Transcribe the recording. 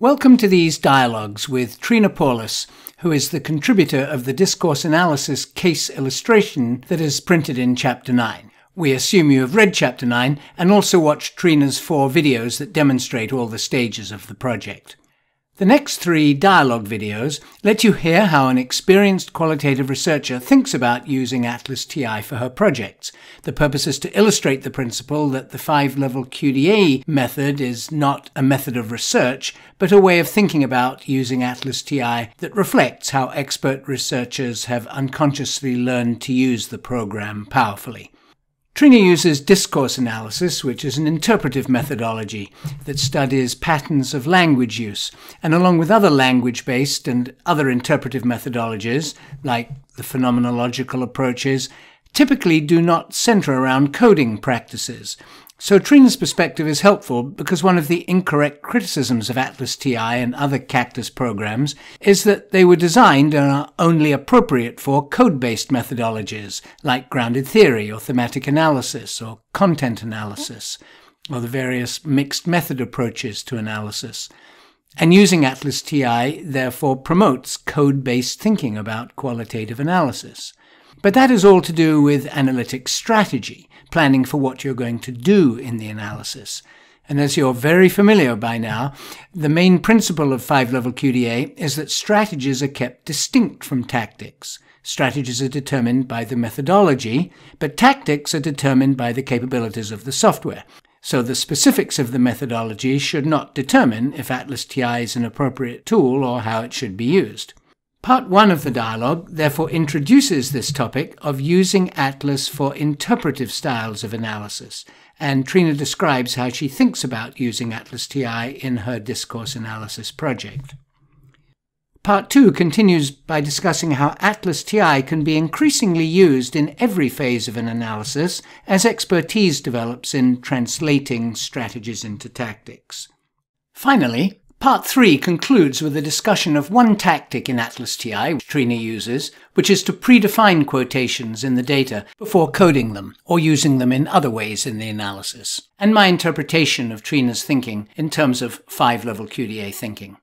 Welcome to these dialogues with Trina Paulus, who is the contributor of the discourse analysis case illustration that is printed in Chapter 9. We assume you have read Chapter 9 and also watched Trina's four videos that demonstrate all the stages of the project. The next three dialogue videos let you hear how an experienced qualitative researcher thinks about using Atlas TI for her projects. The purpose is to illustrate the principle that the five-level QDA method is not a method of research, but a way of thinking about using Atlas TI that reflects how expert researchers have unconsciously learned to use the program powerfully. Trina uses discourse analysis, which is an interpretive methodology that studies patterns of language use. And along with other language based and other interpretive methodologies, like the phenomenological approaches, typically do not center around coding practices, so Trina's perspective is helpful because one of the incorrect criticisms of Atlas TI and other Cactus programs is that they were designed and are only appropriate for code-based methodologies like grounded theory or thematic analysis or content analysis or the various mixed method approaches to analysis. And using Atlas TI therefore promotes code-based thinking about qualitative analysis. But that is all to do with analytic strategy, planning for what you're going to do in the analysis. And as you're very familiar by now, the main principle of five-level QDA is that strategies are kept distinct from tactics. Strategies are determined by the methodology, but tactics are determined by the capabilities of the software. So the specifics of the methodology should not determine if Atlas TI is an appropriate tool or how it should be used. Part 1 of the dialogue therefore introduces this topic of using Atlas for interpretive styles of analysis, and Trina describes how she thinks about using Atlas TI in her discourse analysis project. Part 2 continues by discussing how Atlas TI can be increasingly used in every phase of an analysis as expertise develops in translating strategies into tactics. Finally, Part 3 concludes with a discussion of one tactic in Atlas TI which Trina uses, which is to predefine quotations in the data before coding them or using them in other ways in the analysis, and my interpretation of Trina's thinking in terms of five-level QDA thinking.